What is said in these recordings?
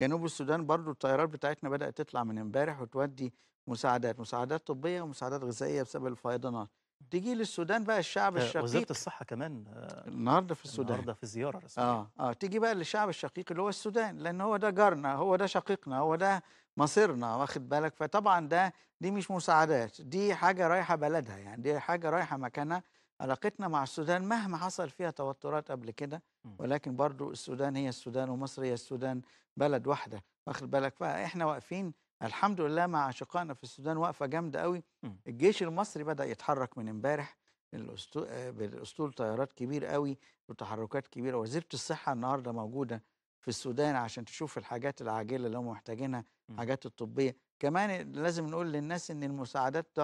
جنوب السودان برضو الطيارات بتاعتنا بدأت تطلع من امبارح وتودي مساعدات مساعدات طبية ومساعدات غذائية بسبب الفيضانات تيجي للسودان بقى الشعب آه، الشقيق وزارة الصحة كمان آه، النهارده في السودان النهارده في زيارة رسمية اه اه تيجي بقى للشعب الشقيق اللي هو السودان لأن هو ده جارنا هو ده شقيقنا هو ده مصيرنا واخد بالك فطبعا ده دي مش مساعدات دي حاجة رايحة بلدها يعني دي حاجة رايحة مكانها علاقتنا مع السودان مهما حصل فيها توترات قبل كده إمم. ولكن برضو السودان هي السودان ومصر هي السودان بلد واحدة واخد بالك فاحنا واقفين الحمد لله مع أشقائنا في السودان واقفة جامدة قوي إمم. الجيش المصري بدأ يتحرك من امبارح بالأسطول طيارات كبير قوي وتحركات كبيرة وزيرة الصحة النهاردة موجودة في السودان عشان تشوف الحاجات العاجلة اللي هم محتاجينها الحاجات إمم. الطبيه كمان لازم نقول للناس ان المساعدات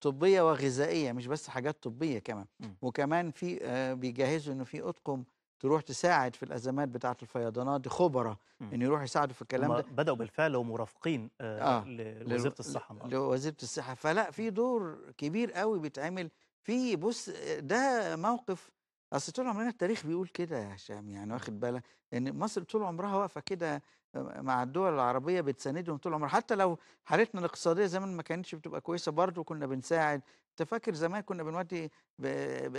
طبيه وغذائيه مش بس حاجات طبيه كمان م. إمم. وكمان في آه، بيجهزوا انه في اطقم تروح تساعد في الازمات بتاعه الفيضانات دي خبراء إمم. ان يروح يساعدوا في الكلام ده بداوا بالفعل ومرافقين آه, آه لوزيره الصحه لوزيره الصحه فلا في دور كبير قوي بيتعمل في بص آه، ده موقف اصل طول عمرنا التاريخ بيقول كده يا هشام يعني واخد بالك ان مصر طول عمرها واقفه كده آه، مع الدول العربيه بتساندهم طول عمرها حتى لو حالتنا الاقتصاديه زمان ما كانتش بتبقى كويسه برضه كنا بنساعد انت فاكر زمان كنا بنودي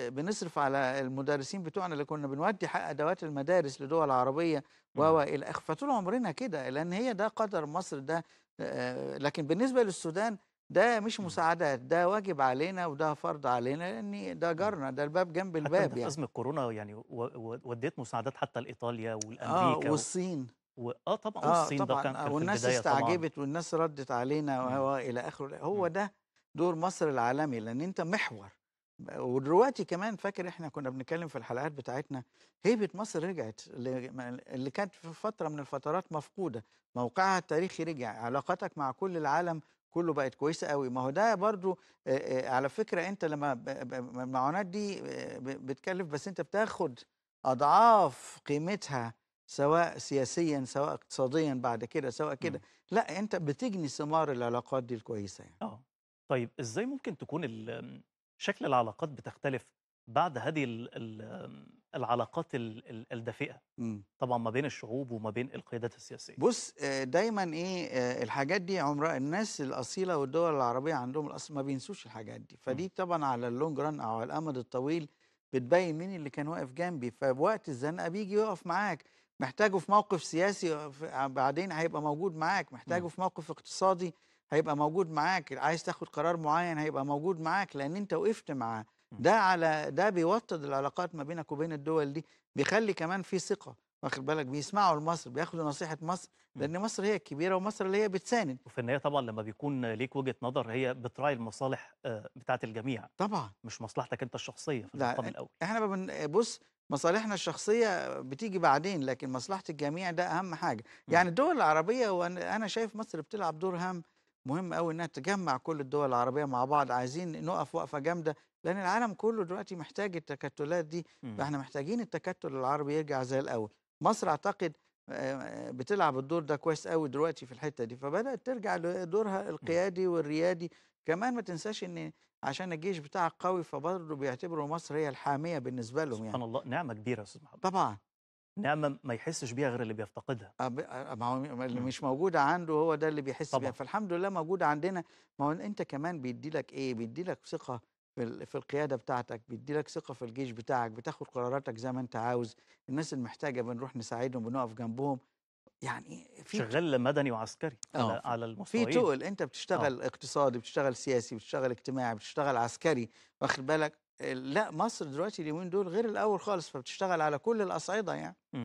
بنصرف على المدرسين بتوعنا اللي كنا بنودي حق ادوات المدارس لدول عربيه و الى اخره فطول عمرنا كده لان هي ده قدر مصر ده آه، لكن بالنسبه للسودان ده مش مساعدات ده واجب علينا وده فرض علينا لان ده جارنا ده الباب جنب الباب يعني ازمه كورونا يعني وديت مساعدات حتى لايطاليا آه، والامريكا اه والصين و... اه طبعا آه والصين طبعا ده كان آه، والناس استعجبت والناس ردت علينا والى اخره هو ده دور مصر العالمي لان انت محور ودلوقتي كمان فاكر احنا كنا بنتكلم في الحلقات بتاعتنا هيبه مصر رجعت اللي كانت في فتره من الفترات مفقوده موقعها التاريخي رجع علاقاتك مع كل العالم كله بقت كويسه قوي ما هو ده برضو على فكره انت لما المعونات دي بتكلف بس انت بتاخد اضعاف قيمتها سواء سياسيا سواء اقتصاديا بعد كده سواء كده إمم. لا انت بتجني ثمار العلاقات دي الكويسه يعني اه طيب ازاي ممكن تكون شكل العلاقات بتختلف بعد هذه العلاقات الدافئه إمم. طبعا ما بين الشعوب وما بين القيادات السياسيه بص آه، دايما ايه آه، الحاجات دي عمرها الناس الاصيله والدول العربيه عندهم الاصل ما بينسوش الحاجات دي فدي إمم. طبعا على اللونج ران او على الامد الطويل بتبين مين اللي كان واقف جنبي فوقت الزنقه بيجي يقف معاك محتاجه في موقف سياسي آه، آه، بعدين هيبقى موجود معاك محتاجه في موقف اقتصادي هيبقى موجود معاك عايز تاخد قرار معين هيبقى موجود معاك لان انت وقفت معاه ده على ده بيوطد العلاقات ما بينك وبين الدول دي بيخلي كمان في ثقه واخد بالك بيسمعوا لمصر بياخدوا نصيحه مصر لان مصر هي الكبيره ومصر اللي هي بتساند وفي النهايه طبعا لما بيكون ليك وجهه نظر هي بتراعي المصالح آه، بتاعه الجميع طبعا مش مصلحتك انت الشخصيه في المقام الاول احنا بص مصالحنا الشخصية بتيجي بعدين لكن مصلحة الجميع ده أهم حاجة يعني الدول العربية وأنا شايف مصر بتلعب دور هام مهم قوي انها تجمع كل الدول العربيه مع بعض عايزين نقف وقفه جامده لان العالم كله دلوقتي محتاج التكتلات دي فاحنا محتاجين التكتل العربي يرجع زي الاول مصر اعتقد آه، بتلعب الدور ده كويس قوي دلوقتي في الحته دي فبدات ترجع لدورها القيادي والريادي كمان ما تنساش ان عشان الجيش بتاعك قوي فبرضه بيعتبروا مصر هي الحاميه بالنسبه لهم سبحان يعني سبحان الله نعمه كبيره يا استاذ محمد طبعا نعمه ما يحسش بيها غير اللي بيفتقدها ما هو اللي مش موجوده عنده هو ده اللي بيحس طبعا. بيها فالحمد لله موجوده عندنا ما هو انت كمان بيدي لك ايه بيدي لك ثقه في في القياده بتاعتك بيدي لك ثقه في الجيش بتاعك بتاخد قراراتك زي ما انت عاوز الناس المحتاجه بنروح نساعدهم بنقف جنبهم يعني في شغال مدني وعسكري على, آه، على في تقل انت آه. بتشتغل أوه. اقتصادي بتشتغل سياسي بتشتغل اجتماعي بتشتغل عسكري واخد بالك لا مصر دلوقتي اليومين دول غير الاول خالص فبتشتغل على كل الاصعده يعني م.